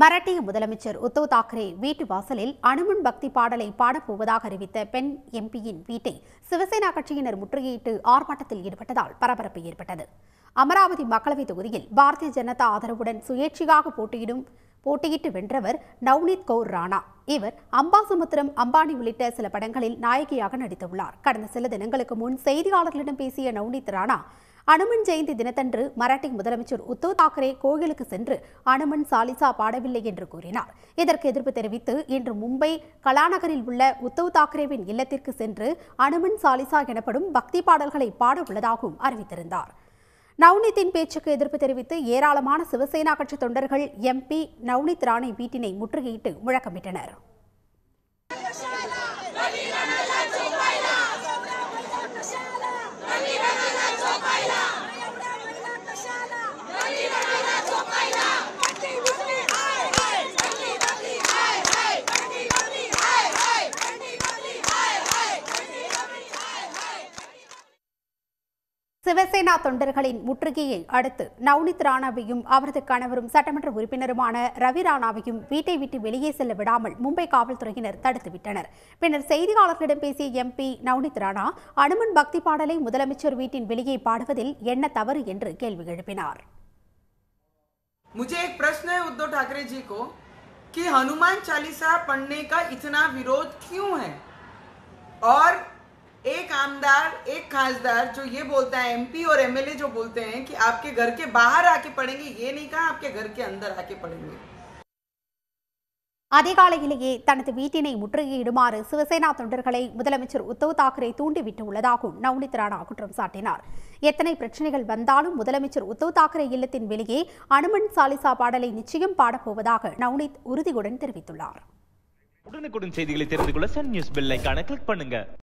மராட்டிய முதலமைச்சர் உத்தவ் தாக்கரே வீட்டு வாசலில் அனுமன் பக்தி பாடலை பாடப்போவதாக அறிவித்த பெண் எம்பியின் வீட்டை சிவசேனா கட்சியினர் முற்றுகையிட்டு ஆர்ப்பாட்டத்தில் ஈடுபட்டதால் பரபரப்பு ஏற்பட்டது அமராவதி மக்களவைத் தொகுதியில் பாரதிய ஜனதா ஆதரவுடன் சுயேட்சையாக போட்டியிடும் போட்டியிட்டு வென்றவர் நவ்னீத் கவுர் ராணா இவர் அம்பாசமுத்திரம் அம்பானி உள்ளிட்ட சில படங்களில் நாயகியாக நடித்துள்ளார் கடந்த சில தினங்களுக்கு முன் செய்தியாளர்களிடம் பேசிய நவ்னீத் ராணா அனுமன் ஜெயந்தி தினத்தன்று மராட்டி முதலமைச்சர் உத்தவ் தாக்கரே கோயிலுக்கு சென்று அனுமன் சாலிசா பாடவில்லை என்று கூறினார் இதற்கு எதிர்ப்பு தெரிவித்து இன்று மும்பை கலாநகரில் உள்ள உத்தவ் தாக்கரேவின் இல்லத்திற்கு சென்று அனுமன் சாலிசா எனப்படும் பக்தி பாடல்களை பாட உள்ளதாகவும் அறிவித்திருந்தார் நவ்னித்தின் பேச்சுக்கு எதிர்ப்பு தெரிவித்து ஏராளமான சிவசேனா கட்சி தொண்டர்கள் எம்பி நவ்னித் ராணி வீட்டினை முற்றுகையிட்டு முழக்கமிட்டனர் சிவசேனா தொண்டர்களின் முற்றுகையை அடுத்து நவ்னித் ராணாவையும் அவரது கணவரும் சட்டமன்ற உறுப்பினருமான ரவி ராணாவையும் வீட்டை விட்டு வெளியே செல்ல விடாமல் மும்பை காவல்துறையினர் தடுத்துவிட்டனர் பின்னர் செய்தியாளர்களிடம் பேசிய எம்பி நவ்னித் ராணா அனுமன் பக்தி பாடலை முதலமைச்சர் வீட்டின் வெளியே பாடுவதில் என்ன தவறு என்று கேள்வி எழுப்பினார் मुझे एक प्रश्न है उद्धव விரோத் கியூ को और खासदार एक खासदार जो ये बोलता है एमपी और एमएलए जो बोलते हैं कि आपके घर के बाहर आके पढ़ेंगे ये नहीं कहा आपके घर के अंदर आके पढ़ेंगे அதிகாலையிலேயே தனது வீட்டினை முற்றுகையிடுமாறு சிவசேனா தொண்டர்களை முதலமைச்சர் உத்தவ் தாக்கரே தூண்டிவிட்டுள்ளதாகவும் நவனித் ராணா குற்றம் சாட்டினார் எத்தனை பிரச்சனைகள் வந்தாலும் முதலமைச்சர் உத்தவ் தாக்கரே இல்லத்தின் வெளியே அனுமன் சாலிசா பாடலை நிச்சயம் பாடப்போவதாக நவனித் உறுதியுடன் தெரிவித்துள்ளார்